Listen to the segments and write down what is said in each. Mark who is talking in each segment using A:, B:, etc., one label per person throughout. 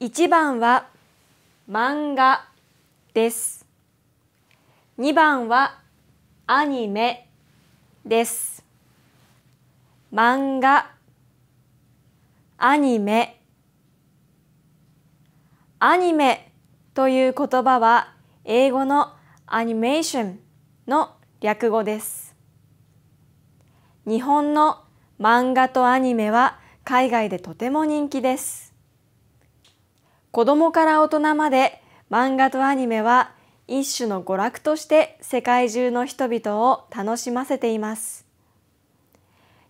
A: 1番は漫画です2番はアニメです漫画アニメアニメという言葉は英語のアニメーションの略語です日本の漫画とアニメは海外でとても人気です子供から大人まで漫画とアニメは一種の娯楽として世界中の人々を楽しませています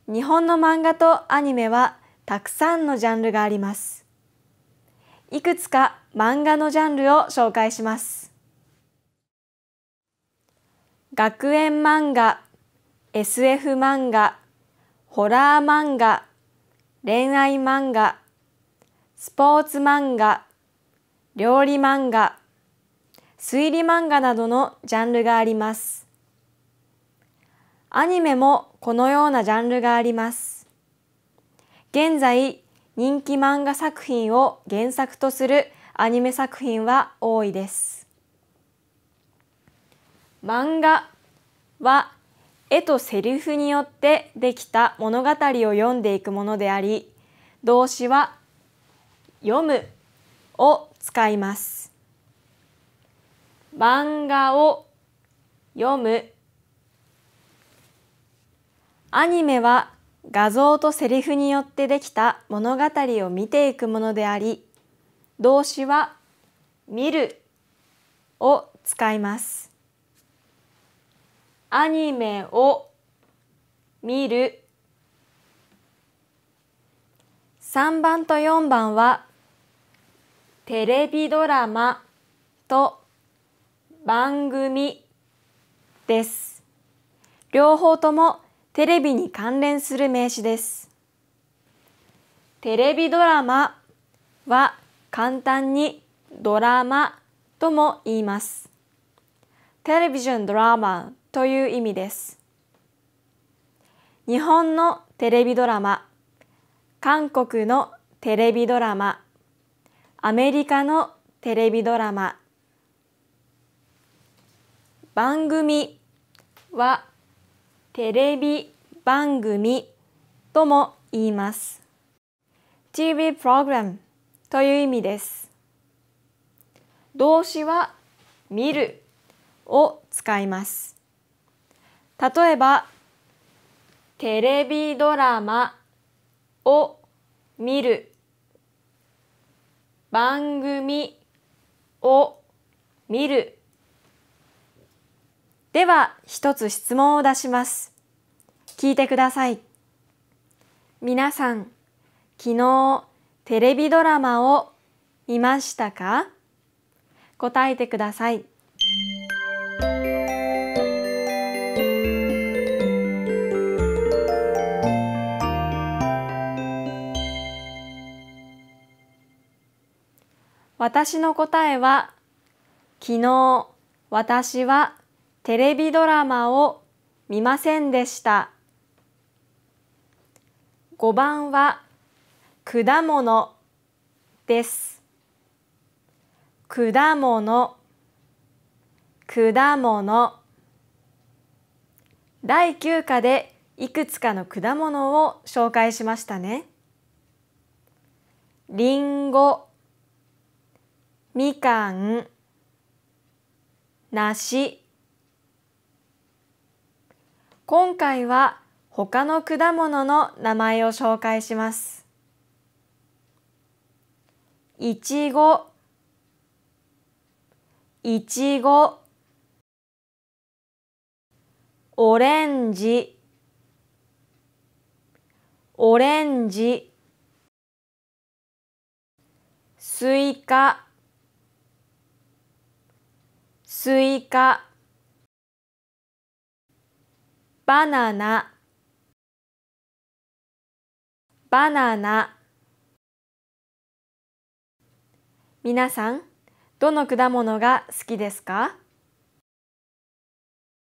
A: 日本の漫画とアニメはたくさんのジャンルがありますいくつか漫画のジャンルを紹介します学園漫画 SF 漫画ホラー漫画恋愛漫画スポーツ漫画料理漫画、推理漫画などのジャンルがあります。アニメもこのようなジャンルがあります。現在、人気漫画作品を原作とするアニメ作品は多いです。漫画は絵とセリフによってできた物語を読んでいくものであり動詞は「読む」を使います。漫画を読むアニメは画像とセリフによってできた物語を見ていくものであり動詞は「見る」を使います。アニメを見る3番と4番はテレビドラマと番組です。両方ともテレビに関連する名詞です。テレビドラマは簡単にドラマとも言います。テレビジョンドラマという意味です。日本のテレビドラマ、韓国のテレビドラマ、アメリカのテレビドラマ番組はテレビ番組とも言います。TV プログラムという意味です。動詞は見るを使います。例えば、テレビドラマを見る番組を見るでは一つ質問を出します聞いてください皆さん昨日テレビドラマを見ましたか答えてください私の答えは昨日私はテレビドラマを見ませんでした5番は果物です果物果物第9課でいくつかの果物を紹介しましたねりんごみかん梨今回は他の果物の名前を紹介します。いちごいちごオレンジオレンジスイカスイカバナナバナナ皆さんどの果物が好きですか